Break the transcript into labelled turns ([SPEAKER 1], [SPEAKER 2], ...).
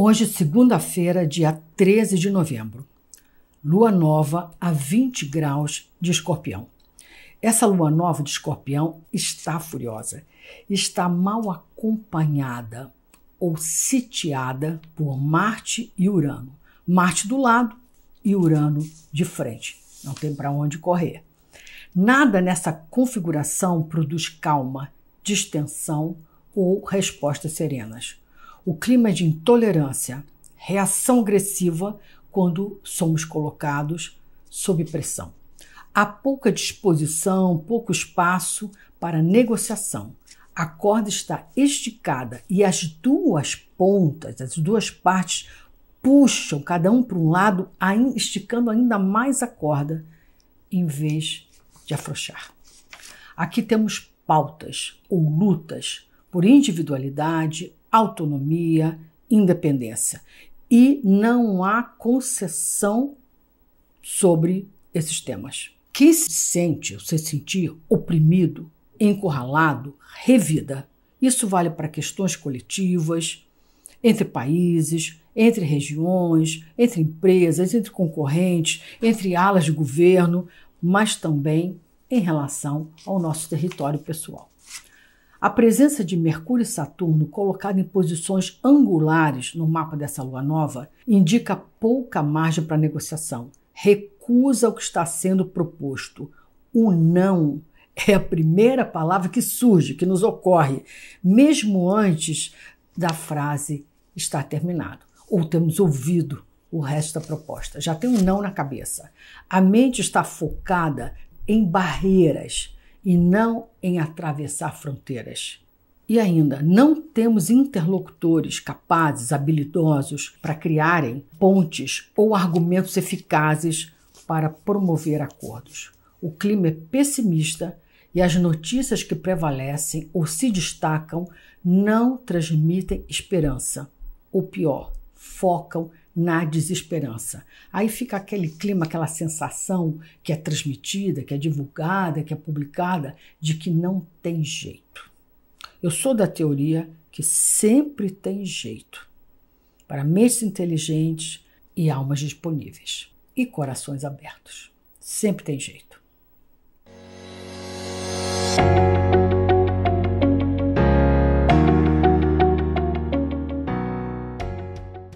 [SPEAKER 1] Hoje, segunda-feira, dia 13 de novembro. Lua nova a 20 graus de escorpião. Essa lua nova de escorpião está furiosa, está mal acompanhada ou sitiada por Marte e Urano. Marte do lado e Urano de frente. Não tem para onde correr. Nada nessa configuração produz calma, distensão ou respostas serenas o clima de intolerância, reação agressiva quando somos colocados sob pressão. Há pouca disposição, pouco espaço para negociação. A corda está esticada e as duas pontas, as duas partes, puxam cada um para um lado, esticando ainda mais a corda, em vez de afrouxar. Aqui temos pautas ou lutas por individualidade autonomia, independência. E não há concessão sobre esses temas. Quem se sente ou se sentir oprimido, encurralado, revida. Isso vale para questões coletivas, entre países, entre regiões, entre empresas, entre concorrentes, entre alas de governo, mas também em relação ao nosso território pessoal. A presença de Mercúrio e Saturno colocada em posições angulares no mapa dessa lua nova indica pouca margem para negociação. Recusa o que está sendo proposto. O não é a primeira palavra que surge, que nos ocorre, mesmo antes da frase estar terminada. ou temos ouvido o resto da proposta. Já tem um não na cabeça. A mente está focada em barreiras e não em atravessar fronteiras. E ainda, não temos interlocutores capazes, habilidosos para criarem pontes ou argumentos eficazes para promover acordos. O clima é pessimista e as notícias que prevalecem ou se destacam não transmitem esperança. O pior, focam na desesperança. Aí fica aquele clima, aquela sensação que é transmitida, que é divulgada, que é publicada, de que não tem jeito. Eu sou da teoria que sempre tem jeito para mentes inteligentes e almas disponíveis e corações abertos. Sempre tem jeito.